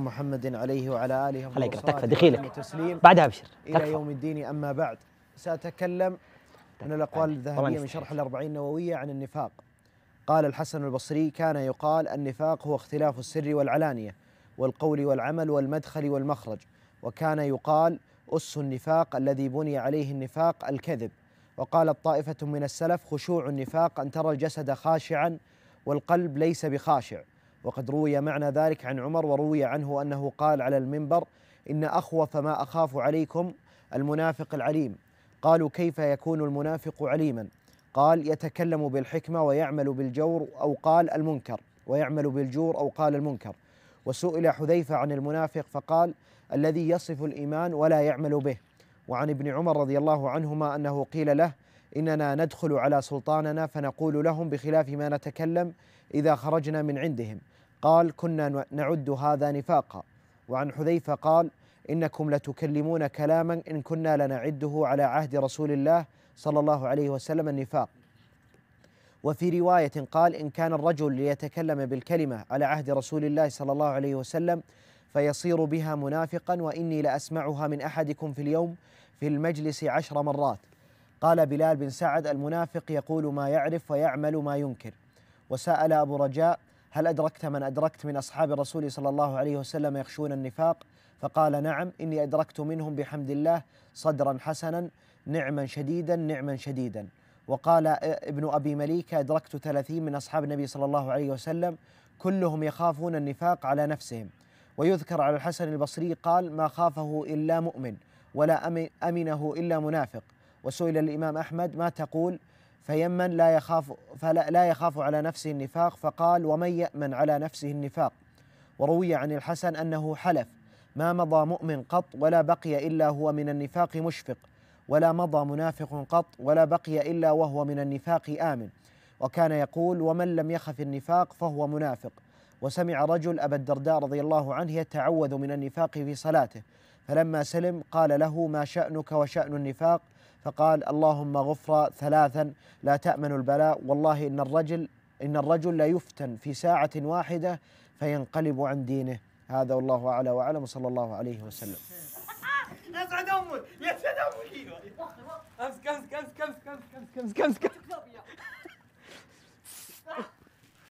محمد عليه وعلى اله وصحبه تكفى دخيلك بعدها ابشر الى يوم الدين اما بعد ساتكلم طيب، من الاقوال الذهبيه من شرح الأربعين النوويه عن النفاق قال الحسن البصري كان يقال النفاق هو اختلاف السر والعلانيه والقول والعمل والمدخل والمخرج وكان يقال اس النفاق الذي بني عليه النفاق الكذب وقالت طائفه من السلف خشوع النفاق ان ترى الجسد خاشعا والقلب ليس بخاشع وقد روي معنى ذلك عن عمر وروي عنه أنه قال على المنبر إن أخوف ما أخاف عليكم المنافق العليم قالوا كيف يكون المنافق عليما قال يتكلم بالحكمة ويعمل بالجور أو قال المنكر ويعمل بالجور أو قال المنكر وسئل حذيفة عن المنافق فقال الذي يصف الإيمان ولا يعمل به وعن ابن عمر رضي الله عنهما أنه قيل له إننا ندخل على سلطاننا فنقول لهم بخلاف ما نتكلم إذا خرجنا من عندهم قال كنا نعد هذا نفاقا وعن حذيفة قال إنكم لتكلمون كلاما إن كنا لنعده على عهد رسول الله صلى الله عليه وسلم النفاق وفي رواية قال إن كان الرجل ليتكلم بالكلمة على عهد رسول الله صلى الله عليه وسلم فيصير بها منافقا وإني لأسمعها من أحدكم في اليوم في المجلس عشر مرات قال بلال بن سعد المنافق يقول ما يعرف ويعمل ما ينكر وسأل أبو رجاء هل أدركت من أدركت من أصحاب الرسول صلى الله عليه وسلم يخشون النفاق فقال نعم إني أدركت منهم بحمد الله صدرا حسنا نعما شديدا نعما شديدا وقال ابن أبي مليكة أدركت ثلاثين من أصحاب النبي صلى الله عليه وسلم كلهم يخافون النفاق على نفسهم ويذكر على الحسن البصري قال ما خافه إلا مؤمن ولا أمنه إلا منافق وسئل الإمام أحمد ما تقول فيمن لا يخاف فلا لا يخاف على نفسه النفاق فقال ومن يأمن على نفسه النفاق وروي عن الحسن أنه حلف ما مضى مؤمن قط ولا بقي إلا هو من النفاق مشفق ولا مضى منافق قط ولا بقي إلا وهو من النفاق آمن وكان يقول ومن لم يخف النفاق فهو منافق وسمع رجل أبا الدرداء رضي الله عنه يتعوذ من النفاق في صلاته فلما سلم قال له ما شأنك وشأن النفاق فقال اللهم غفر ثلاثا لا تأمن البلاء والله إن الرجل إن الرجل لا يفتن في ساعة واحدة فينقلب عن دينه هذا والله أعلى وأعلم صلى الله عليه وسلم اسعد امك يسعد امك امسك امسك امسك امسك امسك امسك امسك